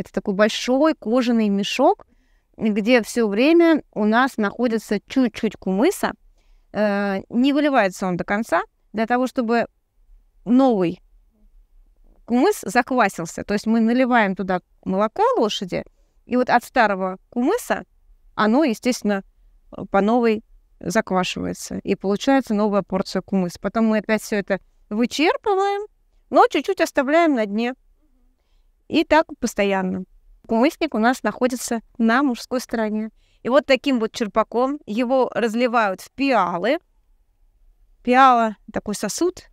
Это такой большой кожаный мешок, где все время у нас находится чуть-чуть кумыса. Э, не выливается он до конца для того, чтобы новый кумыс заквасился. То есть мы наливаем туда молоко лошади, и вот от старого кумыса оно, естественно, по новой заквашивается. И получается новая порция кумыса. Потом мы опять все это вычерпываем, но чуть-чуть оставляем на дне и так постоянно. Кумысник у нас находится на мужской стороне. И вот таким вот черпаком его разливают в пиалы. Пиала – такой сосуд,